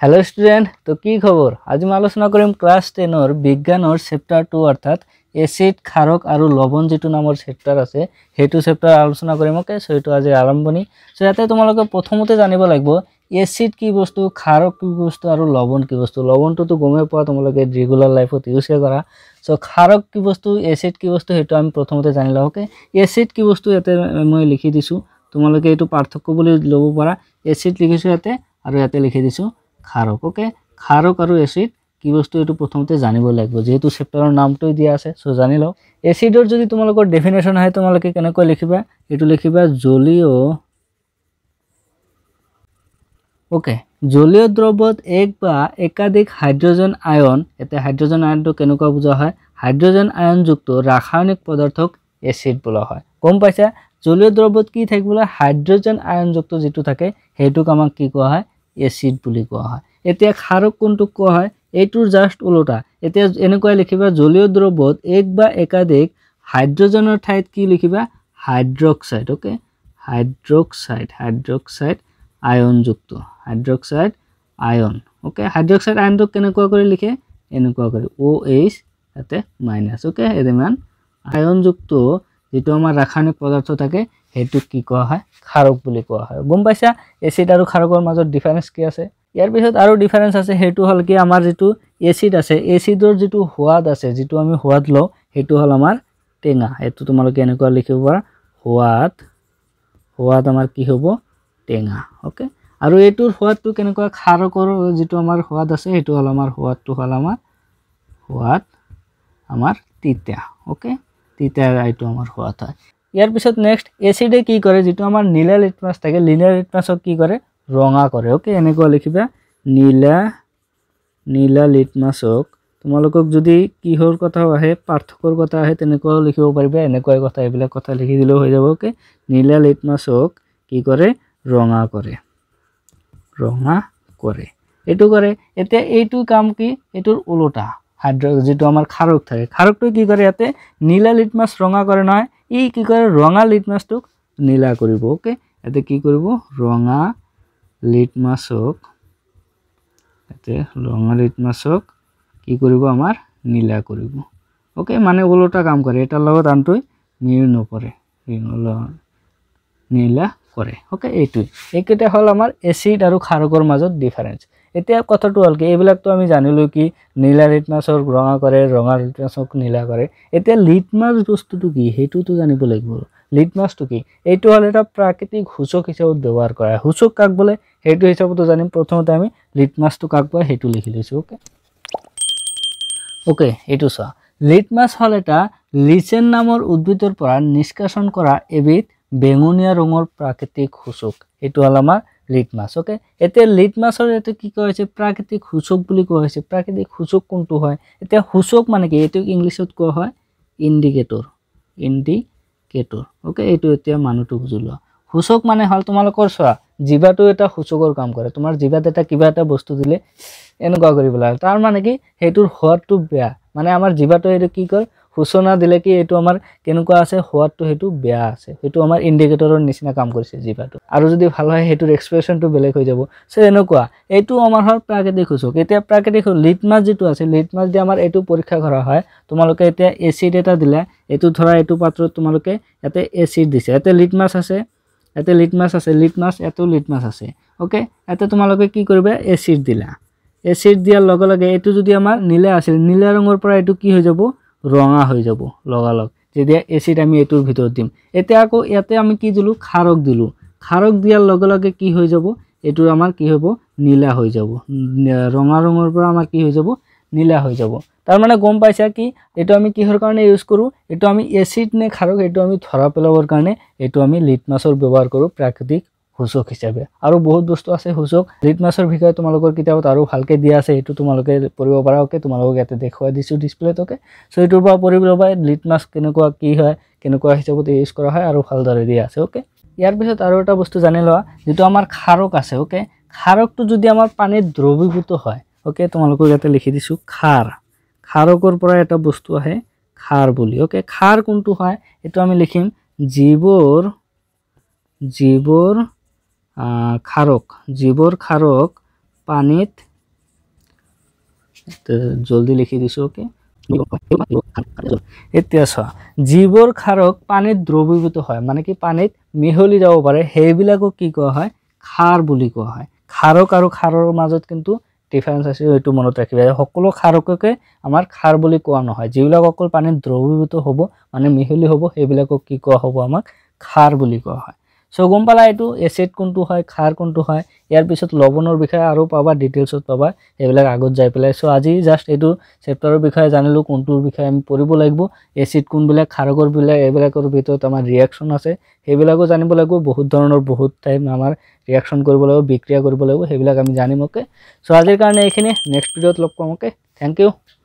hello student তো কি খবর আজ আমি আলোচনা করিম ক্লাস টেনের বিজ্ঞানের চেপ্টার টু অর্থাৎ এসিড খারক আর লবণ যেটু নামের চেপ্টার আছে সেইটো চেপ্টার আলোচনা করিম ওকে সেইটো আজির আরম্ভণি সো ইয়াতে তোমালকে প্রথমতে জানিব লাগবে এসিড কি বস্তু খারক কি বস্তু আর লবণ কি বস্তু লবণটো গমে পয়া তোমালকে রেগুলার লাইফত ইউজে করা সো খারক কি বস্তু এসিড কি বস্তু সেইটা আমি প্রথমতে জানি লো ওকে এসিড কি বস্তু ইয়াতে মই লিখি দিছো তোমালকে এই পার্থক্য বলে লোক পড়া এসিড লিখিছো ইয়াতে আর ইয়াতে লিখে দিছো খাৰক ওকে খাৰক আৰু এচিড কি বস্তু এইটো প্ৰথমতে জানিব লাগিব যিহেতু চেপ্টাৰৰ নামটোৱে দিয়া আছে চ' জানি লওক এচিডৰ যদি তোমালোকৰ ডেফিনেশ্যন আহে তোমালোকে কেনেকৈ লিখিবা এইটো লিখিবা জলীয় অ'কে জলীয় দ্ৰব্যত এক বা একাধিক হাইড্ৰজেন আয়ন এতিয়া হাইড্ৰজেন আয়নটো কেনেকুৱা বুজা হয় হাইড্ৰজেন আয়নযুক্ত ৰাসায়নিক পদাৰ্থক এচিড বোলা হয় গম পাইছা জলীয় দ্ৰব্যত কি থাকিবলৈ হাইড্ৰজেন আয়নযুক্ত যিটো থাকে সেইটোক আমাক কি কোৱা হয় এচিড বুলি কোৱা হয় এতিয়া খাৰক কোনটোক কোৱা হয় এইটোৰ জাষ্ট ওলোটা এতিয়া এনেকুৱাই লিখিবা জলীয় দ্ৰব্যত এক বা একাধিক হাইড্ৰজেনৰ ঠাইত কি লিখিবা হাইড্ৰক্সাইড অ'কে হাইড্ৰক্সাইড হাইড্ৰক্সাইড আয়নযুক্ত হাইড্ৰক্সাইড আয়ন অ'কে হাইড্ৰক্সাইড আয়নটোক কেনেকুৱা কৰি লিখে এনেকুৱা কৰি অ' এইচ ইয়াতে মাইনাছ অ'কে এদিমান আয়নযুক্ত যিটো আমাৰ ৰাসায়নিক পদাৰ্থ থাকে সেইটোক কি কোৱা হয় খাৰক বুলি কোৱা হয় গম পাইছা এচিড আৰু খাৰকৰ মাজত ডিফাৰেঞ্চ কি আছে ইয়াৰ পিছত আৰু ডিফাৰেঞ্চ আছে সেইটো হ'ল কি আমাৰ যিটো এচিড আছে এচিডৰ যিটো সোৱাদ আছে যিটো আমি সোৱাদ লওঁ সেইটো হ'ল আমাৰ টেঙা সেইটো তোমালোকে এনেকুৱা লিখিব পাৰা সোৱাদ সোৱাদ আমাৰ কি হ'ব টেঙা অ'কে আৰু এইটোৰ সোৱাদটো কেনেকুৱা খাৰকৰ যিটো আমাৰ সোৱাদ আছে সেইটো হ'ল আমাৰ সোৱাদটো হ'ল আমাৰ সোৱাদ আমাৰ তিতা অ'কে তিতা এইটো আমাৰ সোৱাদ হয় ইয়াৰ পিছত নেক্সট এচিডে কি কৰে যিটো আমাৰ নীলা লিটমাছ থাকে নীলা লিটমাছক কি কৰে ৰঙা কৰে অ'কে এনেকুৱা লিখিবা নীলা নীলা লিটমাছক তোমালোকক যদি কিহৰ কথাও আহে পাৰ্থকৰ কথা আহে তেনেকুৱাও লিখিব পাৰিবা এনেকুৱাই কথা এইবিলাক কথা লিখি দিলেও হৈ যাব অ'কে নীলা লিটমাছক কি কৰে ৰঙা কৰে ৰঙা কৰে এইটো কৰে এতিয়া এইটো কাম কি এইটোৰ ওলোটা হাইড্ৰ যিটো আমাৰ খাৰক থাকে খাৰকটোৱে কি কৰে ইয়াতে নীলা লিটমাছ ৰঙা কৰে নহয় ই কি কৰে ৰঙা লিটমাছটোক নীলা কৰিব অ'কে ইয়াতে কি কৰিব ৰঙা লিটমাছক ইয়াতে ৰঙা লিটমাছক কি কৰিব আমাৰ নীলা কৰিব অ'কে মানে ওলোটা কাম কৰে এটাৰ লগত আনটোৱে মিল নকৰে নীলা করে ওকে এইটাই এইকেইটা হল আমার এসিড আর খারকর মাজত ডিফারেন্স এটা কথাটো হল কি এইবিলাকতো আমি জানিলো কি নীলা লিটমাছক রঙা করে রঙা লিটমাছক নীলা করে এটা লিটমাছ বস্তুটো কি সেইটোতো জানিব লাগিব লিটমাছটো কি এইটো হল এটা প্রাকৃতিক সূচক হিসাবত ব্যবহার করা সূচক কাক বলে সেইটো হিসাবতো জানিম প্রথমতে আমি লিটমাছটো কাক বলে সেইটো লিখি লৈছো ওকে ওকে এইটো চা লিটমাছ হল এটা লিচেন নামৰ উদ্ভিদৰ পৰা নিষ্কাশন কৰা এবিধ বেঙুনীয়া ৰঙৰ প্ৰাকৃতিক সূচক এইটো হ'ল আমাৰ লিট মাছ অ'কে এতিয়া লিট মাছৰ এইটো কি কোৱা হৈছে প্ৰাকৃতিক সূচক বুলি কোৱা হৈছে প্ৰাকৃতিক সূচক কোনটো হয় এতিয়া সূচক মানে কি এইটোক ইংলিছত কোৱা হয় ইণ্ডিকেটৰ ইণ্ডিকেটৰ অ'কে এইটো এতিয়া মানুহটো বুজি লোৱা সূচক মানে হ'ল তোমালোকৰ চোৱা জীৱাটো এটা সূচকৰ কাম কৰে তোমাৰ জীৱাত এটা কিবা এটা বস্তু দিলে এনেকুৱা কৰিব লাগে তাৰমানে কি সেইটোৰ সোৱাদটো বেয়া মানে আমাৰ জীৱাটোৱে এইটো কি কৰে সূচনা দিলে কি এইটো আমাৰ কেনেকুৱা আছে সোৱাদটো সেইটো বেয়া আছে সেইটো আমাৰ ইণ্ডিকেটৰৰ নিচিনা কাম কৰিছে জিভাটো আৰু যদি ভাল হয় সেইটোৰ এক্সপ্ৰেশ্যনটো বেলেগ হৈ যাব চ' এনেকুৱা এইটো আমাৰ হ'ল প্ৰাকৃতিক সূচক এতিয়া প্ৰাকৃতিক লিট মাছ যিটো আছে লিট মাছ দি আমাৰ এইটো পৰীক্ষা কৰা হয় তোমালোকে এতিয়া এচিড এটা দিলা এইটো ধৰা এইটো পাত্ৰত তোমালোকে ইয়াতে এচিড দিছে ইয়াতে মাছ আছে ইয়াতে লিট মাছ আছে লিট লিটমাছ ইয়াতেও মাছ আছে অ'কে ইয়াতে তোমালোকে কি কৰিবা এচিড দিলা এচিড দিয়াৰ লগে লগে এইটো যদি আমাৰ নীলা আছিল নীলা ৰঙৰ পৰা এইটো কি হৈ যাব ৰঙা হৈ যাব লগালগ যেতিয়া এচিড আমি এইটোৰ ভিতৰত দিম এতিয়া আকৌ ইয়াতে আমি কি দিলোঁ খাৰক দিলোঁ খাৰক দিয়াৰ লগে লগে কি হৈ যাব এইটোৰ আমাৰ কি হ'ব নীলা হৈ যাব ৰঙা ৰঙৰ পৰা আমাৰ কি হৈ যাব নীলা হৈ যাব তাৰমানে গম পাইছা কি এইটো আমি কিহৰ কাৰণে ইউজ কৰোঁ এইটো আমি এচিড নে খাৰক এইটো আমি ধৰা পেলাবৰ কাৰণে এইটো আমি লিটমাছৰ ব্যৱহাৰ কৰোঁ প্ৰাকৃতিক সুযোগ হিচাপে আৰু বহুত বস্তু আছে সুযোগ লিট মাছৰ বিষয়ে তোমালোকৰ কিতাপত আৰু ভালকৈ দিয়া আছে সেইটো তোমালোকে পঢ়িব পাৰা অ'কে তোমালোকক ইয়াতে দেখুৱাই দিছোঁ ডিছপ্লেটকে চ' এইটোৰ পৰা পঢ়িব ল'বা লিট মাছ কেনেকুৱা কি হয় কেনেকুৱা হিচাপত ইউজ কৰা হয় আৰু ভালদৰে দিয়া আছে অ'কে ইয়াৰ পিছত আৰু এটা বস্তু জানি লোৱা যিটো আমাৰ খাৰক আছে অ'কে খাৰকটো যদি আমাৰ পানীত দ্ৰৱীভূত হয় অ'কে তোমালোকক ইয়াতে লিখি দিছোঁ খাৰ খাৰকৰ পৰা এটা বস্তু আহে খাৰ বুলি অ'কে খাৰ কোনটো হয় এইটো আমি লিখিম যিবোৰ যিবোৰ খারক জীৱৰ খাৰক পানীত জলদি লিখি দিছোঁ অ'কে এতিয়া চোৱা যিবোৰ খাৰক পানীত দ্ৰৱীভূত হয় মানে কি পানীত মিহলি যাব পাৰে সেইবিলাকক কি কোৱা হয় খাৰ বুলি কোৱা হয় খাৰক আৰু খাৰৰ মাজত কিন্তু ডিফাৰেঞ্চ আছে এইটো মনত ৰাখিব সকলো খাৰককে আমাৰ খাৰ বুলি কোৱা নহয় যিবিলাক অকল পানীত দ্ৰৱীভূত হ'ব মানে মিহলি হ'ব সেইবিলাকক কি কোৱা হ'ব আমাক খাৰ বুলি কোৱা হয় চ' গম পালা এইটো এচেড কোনটো হয় খাৰ কোনটো হয় ইয়াৰ পিছত লৱণৰ বিষয়ে আৰু পাবা ডিটেইলছত পাবা সেইবিলাক আগত যাই পেলাই চ' আজি জাষ্ট এইটো চেপ্টাৰৰ বিষয়ে জানিলোঁ কোনটোৰ বিষয়ে আমি পঢ়িব লাগিব এচিড কোনবিলাক খাৰকৰবিলাক এইবিলাকৰ ভিতৰত আমাৰ ৰিয়েকশ্যন আছে সেইবিলাকো জানিব লাগিব বহুত ধৰণৰ বহুত টাইম আমাৰ ৰিয়েকশ্যন কৰিব লাগিব বিক্ৰিয়া কৰিব লাগিব সেইবিলাক আমি জানিম অ'কে চ' আজিৰ কাৰণে এইখিনি নেক্সট ভিডিঅ'ত লগ পাম অ'কে থেংক ইউ